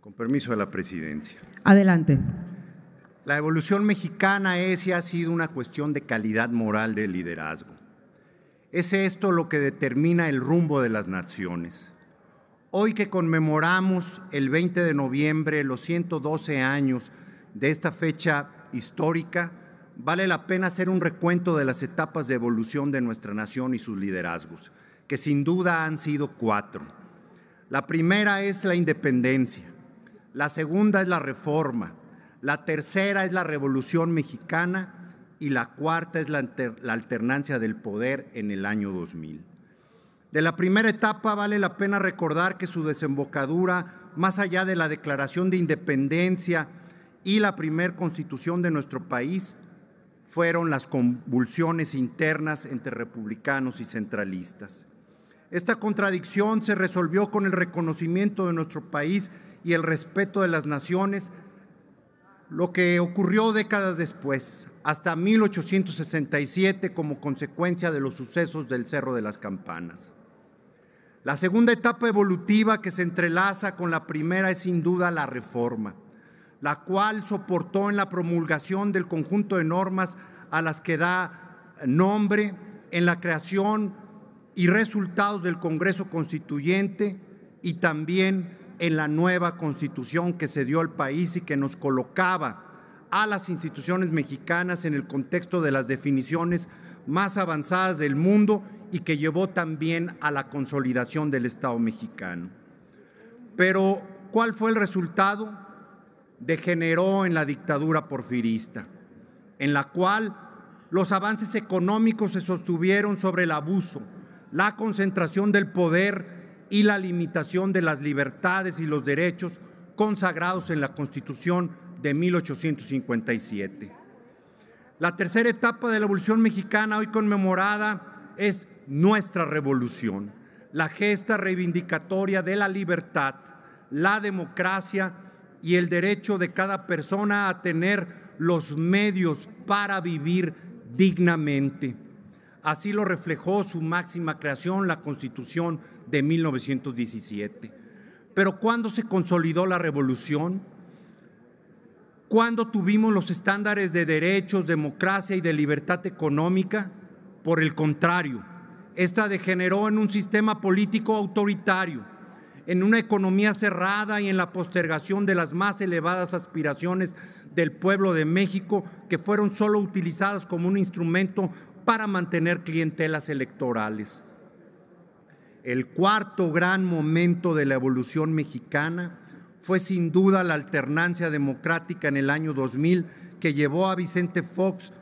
Con permiso de la presidencia. Adelante. La evolución mexicana es y ha sido una cuestión de calidad moral del liderazgo. Es esto lo que determina el rumbo de las naciones. Hoy que conmemoramos el 20 de noviembre los 112 años de esta fecha histórica, vale la pena hacer un recuento de las etapas de evolución de nuestra nación y sus liderazgos, que sin duda han sido cuatro. La primera es la independencia la segunda es la reforma, la tercera es la revolución mexicana y la cuarta es la, alternancia del poder en el año 2000. De la primera etapa vale la pena recordar que su desembocadura, más allá de la declaración de independencia y la primer constitución de nuestro país, fueron las convulsiones internas entre republicanos y centralistas. Esta contradicción se resolvió con el reconocimiento de nuestro país y el respeto de las naciones, lo que ocurrió décadas después, hasta 1867 como consecuencia de los sucesos del Cerro de las Campanas. La segunda etapa evolutiva que se entrelaza con la primera es sin duda la reforma, la cual soportó en la promulgación del conjunto de normas a las que da nombre en la creación y resultados del Congreso Constituyente y también en la nueva constitución que se dio al país y que nos colocaba a las instituciones mexicanas en el contexto de las definiciones más avanzadas del mundo y que llevó también a la consolidación del Estado mexicano. Pero, ¿cuál fue el resultado? Degeneró en la dictadura porfirista, en la cual los avances económicos se sostuvieron sobre el abuso, la concentración del poder, y la limitación de las libertades y los derechos consagrados en la Constitución de 1857. La tercera etapa de la evolución Mexicana, hoy conmemorada, es nuestra revolución, la gesta reivindicatoria de la libertad, la democracia y el derecho de cada persona a tener los medios para vivir dignamente. Así lo reflejó su máxima creación, la Constitución de 1917. Pero ¿cuándo se consolidó la revolución? ¿Cuándo tuvimos los estándares de derechos, democracia y de libertad económica? Por el contrario, esta degeneró en un sistema político autoritario, en una economía cerrada y en la postergación de las más elevadas aspiraciones del pueblo de México, que fueron solo utilizadas como un instrumento para mantener clientelas electorales. El cuarto gran momento de la evolución mexicana fue sin duda la alternancia democrática en el año 2000 que llevó a Vicente Fox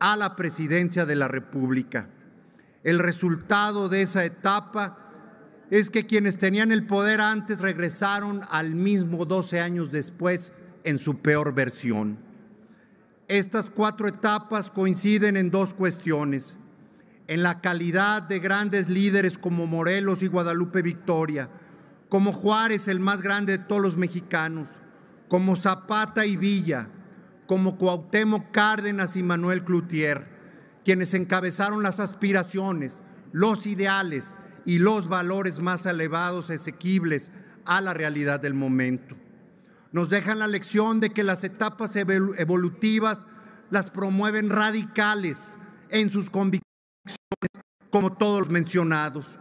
a la presidencia de la República. El resultado de esa etapa es que quienes tenían el poder antes regresaron al mismo 12 años después en su peor versión. Estas cuatro etapas coinciden en dos cuestiones en la calidad de grandes líderes como Morelos y Guadalupe Victoria, como Juárez, el más grande de todos los mexicanos, como Zapata y Villa, como Cuauhtémoc Cárdenas y Manuel Cloutier, quienes encabezaron las aspiraciones, los ideales y los valores más elevados, asequibles a la realidad del momento. Nos dejan la lección de que las etapas evolutivas las promueven radicales en sus convicciones como todos los mencionados.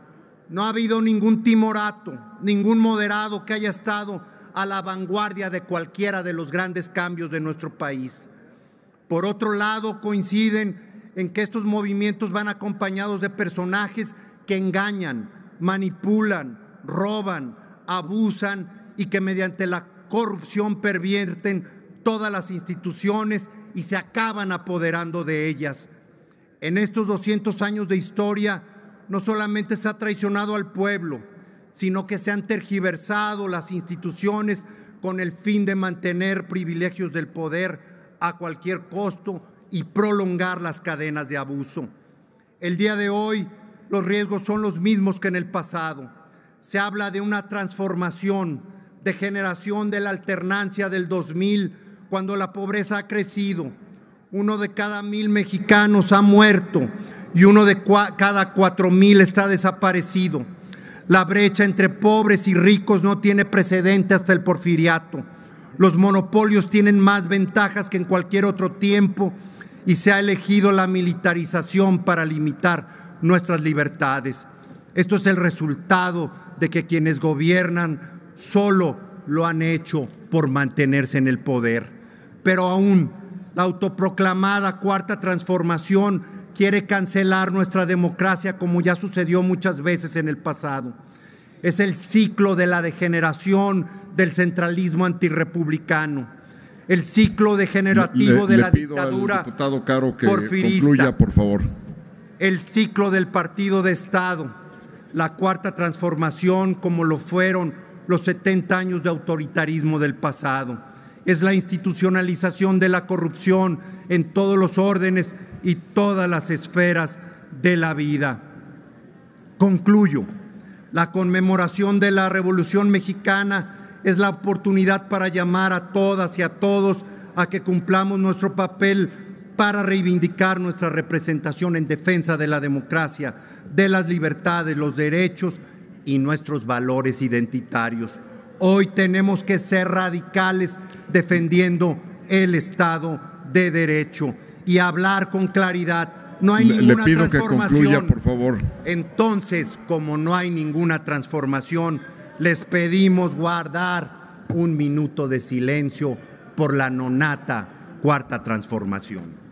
No ha habido ningún timorato, ningún moderado que haya estado a la vanguardia de cualquiera de los grandes cambios de nuestro país. Por otro lado, coinciden en que estos movimientos van acompañados de personajes que engañan, manipulan, roban, abusan y que mediante la corrupción pervierten todas las instituciones y se acaban apoderando de ellas en estos 200 años de historia no solamente se ha traicionado al pueblo, sino que se han tergiversado las instituciones con el fin de mantener privilegios del poder a cualquier costo y prolongar las cadenas de abuso. El día de hoy los riesgos son los mismos que en el pasado. Se habla de una transformación, de generación de la alternancia del 2000, cuando la pobreza ha crecido, uno de cada mil mexicanos ha muerto y uno de cada cuatro mil está desaparecido. La brecha entre pobres y ricos no tiene precedente hasta el porfiriato. Los monopolios tienen más ventajas que en cualquier otro tiempo y se ha elegido la militarización para limitar nuestras libertades. Esto es el resultado de que quienes gobiernan solo lo han hecho por mantenerse en el poder. Pero aún la autoproclamada cuarta transformación quiere cancelar nuestra democracia como ya sucedió muchas veces en el pasado. Es el ciclo de la degeneración del centralismo antirrepublicano, el ciclo degenerativo de la dictadura porfirista, por favor. el ciclo del partido de Estado, la cuarta transformación como lo fueron los 70 años de autoritarismo del pasado es la institucionalización de la corrupción en todos los órdenes y todas las esferas de la vida. Concluyo, la conmemoración de la Revolución Mexicana es la oportunidad para llamar a todas y a todos a que cumplamos nuestro papel para reivindicar nuestra representación en defensa de la democracia, de las libertades, los derechos y nuestros valores identitarios. Hoy tenemos que ser radicales defendiendo el Estado de Derecho y hablar con claridad. No hay ninguna le pido transformación. Que concluya, por favor. Entonces, como no hay ninguna transformación, les pedimos guardar un minuto de silencio por la nonata cuarta transformación.